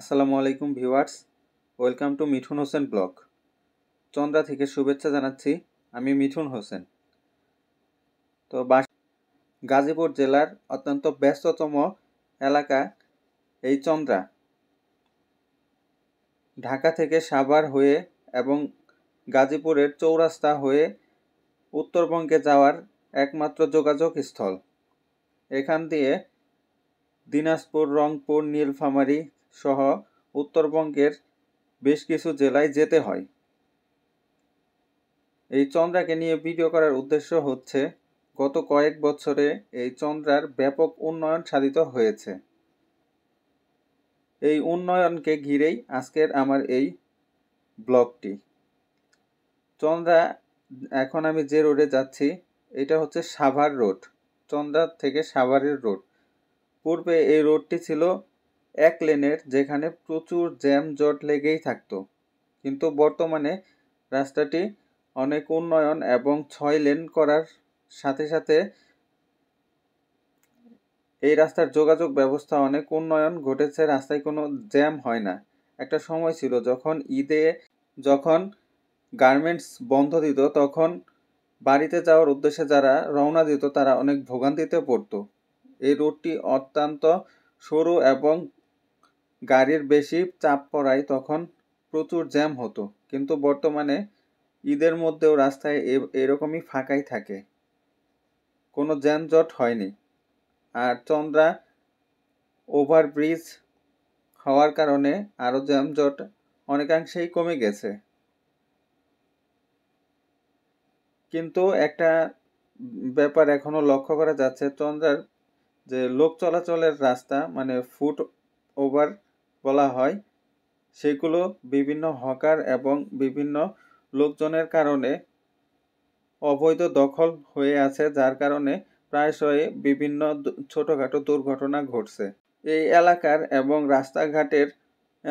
আসসালামু আলাইকুম viewers welcome to Mithun Hossain blog Chandra থেকে শুভেচ্ছা জানাচ্ছি আমি মিঠুন হোসেন তো গাজীপুর জেলার অত্যন্ত ব্যস্ততম এলাকা এই চন্দ্রা ঢাকা থেকে সাভার হয়ে এবং গাজীপুরের চৌরাস্তা হয়ে উত্তরবঙ্গে যাওয়ার একমাত্র যোগাযোগ স্থল এখান দিয়ে দিনাজপুর রংপুর নীলফামারী সহ উত্তরবঙ্গের বেশ কিছু জেলায় যেতে হয় এই চন্দ্রাকে নিয়ে ভিডিও করার উদ্দেশ্য হচ্ছে গত কয়েক বছরে এই চন্দ্রার ব্যাপক উন্নয়ন সাধিত হয়েছে এই উন্নয়নকে ঘিরেই আজকের আমার এই ব্লগটি চন্দ্রা এখন আমি যে রোডে যাচ্ছি এটা হচ্ছে সাভার রোড চন্দ্রা থেকে সাভারের রোড পূর্বে এই রোডটি ছিল এক লেনের যেখানে প্রচুর জ্যাম জট লেগেই থাকতো কিন্তু বর্তমানে রাস্তাটি অনেক উন্নয়ন এবং ছয় লেন করার সাথে সাথে এই রাস্তার যোগাযোগ ব্যবস্থা অনেক উন্নয়ন ঘটেছে রাস্তায় কোনো জ্যাম হয় না একটা সময় ছিল যখন ঈদে যখন গার্মেন্টস বন্ধ দিত তখন বাড়িতে যাওয়ার উদ্দেশ্যে যারা রওনা দিত তারা অনেক ভোগান্তিতে পড়তো এই রোডটি অত্যন্ত সরু এবং গাড়ির বেশি চাপ পড়ায় তখন প্রচুর জ্যাম হতো কিন্তু বর্তমানে ঈদের মধ্যেও রাস্তায় এরকমই ফাঁকাই থাকে কোনো যানজট হয়নি আর চন্দ্রা ওভারব্রিজ হওয়ার কারণে আরও যানজট অনেকাংশেই কমে গেছে কিন্তু একটা ব্যাপার এখনও লক্ষ্য করা যাচ্ছে চন্দ্রার যে লোক চলাচলের রাস্তা মানে ফুট ওভার বলা হয় সেগুলো বিভিন্ন হকার এবং বিভিন্ন লোকজনের কারণে অবৈধ দখল হয়ে আছে যার কারণে প্রায়শই বিভিন্ন ছোটোখাটো দুর্ঘটনা ঘটছে এই এলাকার এবং রাস্তাঘাটের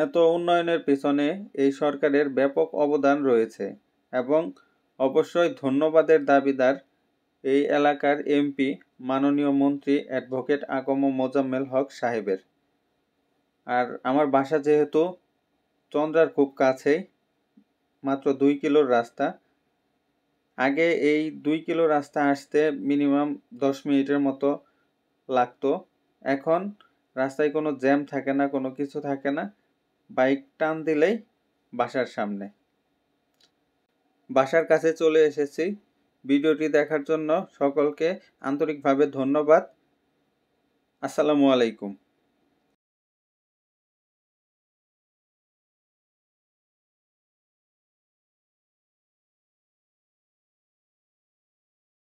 এত উন্নয়নের পেছনে এই সরকারের ব্যাপক অবদান রয়েছে এবং অবশ্যই ধন্যবাদের দাবিদার এই এলাকার এমপি মাননীয় মন্ত্রী অ্যাডভোকেট আকম মোজাম্মেল হক সাহেবের আর আমার বাসা যেহেতু চন্দ্রার খুব কাছেই মাত্র দুই কিলোর রাস্তা আগে এই দুই কিলো রাস্তা আসতে মিনিমাম দশ মিনিটের মতো লাগতো এখন রাস্তায় কোনো জ্যাম থাকে না কোনো কিছু থাকে না বাইক টান দিলেই বাসার সামনে বাসার কাছে চলে এসেছি ভিডিওটি দেখার জন্য সকলকে আন্তরিকভাবে ধন্যবাদ আসসালামু আলাইকুম